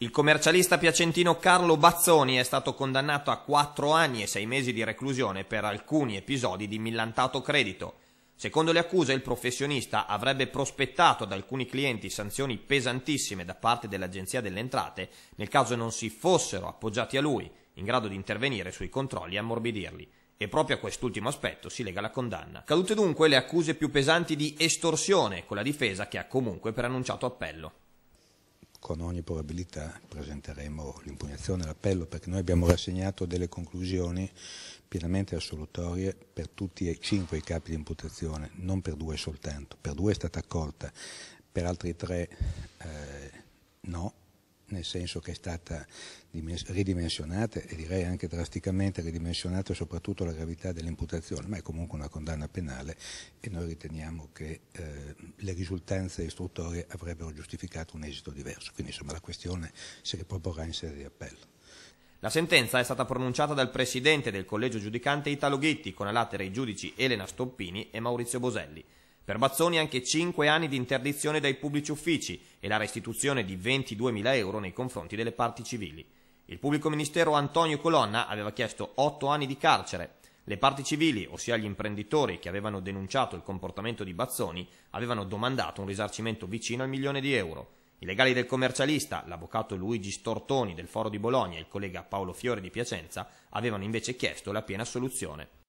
Il commercialista piacentino Carlo Bazzoni è stato condannato a 4 anni e 6 mesi di reclusione per alcuni episodi di millantato credito. Secondo le accuse il professionista avrebbe prospettato ad alcuni clienti sanzioni pesantissime da parte dell'Agenzia delle Entrate nel caso non si fossero appoggiati a lui, in grado di intervenire sui controlli e ammorbidirli. E proprio a quest'ultimo aspetto si lega la condanna. Cadute dunque le accuse più pesanti di estorsione, con la difesa che ha comunque preannunciato appello con ogni probabilità presenteremo l'impugnazione e l'appello perché noi abbiamo rassegnato delle conclusioni pienamente assolutorie per tutti e cinque i capi di imputazione, non per due soltanto, per due è stata accolta, per altri tre eh, no nel senso che è stata ridimensionata e direi anche drasticamente ridimensionata soprattutto la gravità dell'imputazione, ma è comunque una condanna penale e noi riteniamo che eh, le risultanze istruttorie avrebbero giustificato un esito diverso, quindi insomma la questione si riproporrà in sede di appello. La sentenza è stata pronunciata dal presidente del collegio giudicante Italo Ghitti con a latere i giudici Elena Stoppini e Maurizio Boselli. Per Bazzoni anche 5 anni di interdizione dai pubblici uffici e la restituzione di 22.000 euro nei confronti delle parti civili. Il pubblico ministero Antonio Colonna aveva chiesto 8 anni di carcere. Le parti civili, ossia gli imprenditori che avevano denunciato il comportamento di Bazzoni, avevano domandato un risarcimento vicino al milione di euro. I legali del commercialista, l'avvocato Luigi Stortoni del Foro di Bologna e il collega Paolo Fiore di Piacenza, avevano invece chiesto la piena assoluzione.